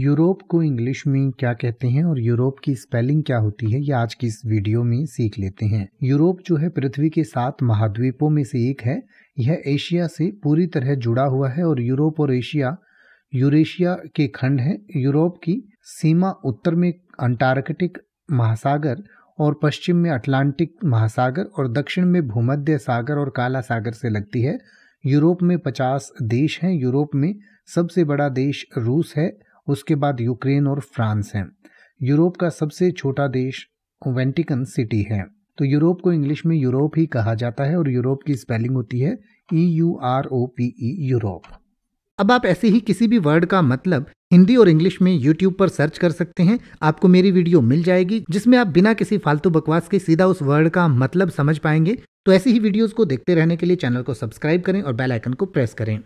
Europe को English में क्या कहते हैं और यूरोप की स्पेलिंग क्या होती है ये आज की इस वीडियो में सीख लेते हैं यूरोप जो है पृथ्वी के सात महाद्वीपों में से एक है यह एशिया से पूरी तरह जुड़ा हुआ है और यूरोप और एशिया यूरेशिया के खंड है यूरोप की सीमा उत्तर में अंटार्कटिक महासागर और पश्चिम में अटलांटिक महासागर और दक्षिण में भूमध्य सागर और काला सागर से लगती है यूरोप में 50 देश हैं यूरोप में सबसे बड़ा देश रूस है उसके बाद यूक्रेन और फ्रांस हैं यूरोप का सबसे छोटा देश वेंटिकन सिटी है तो यूरोप को इंग्लिश में यूरोप ही कहा जाता है और यूरोप की स्पेलिंग होती है E U R O P E Europe अब आप ऐसे ही किसी भी वर्ड का मतलब हिंदी और इंग्लिश में यूट्यूब पर सर्च कर सकते हैं आपको मेरी वीडियो मिल जाएगी जिसमें आप बिना किसी फालतू बकवास के सीधा उस वर्ड का मतलब समझ पाएंगे तो ऐसी ही वीडियोस को देखते रहने के लिए चैनल को सब्सक्राइब करें और बेल आइकन को प्रेस करें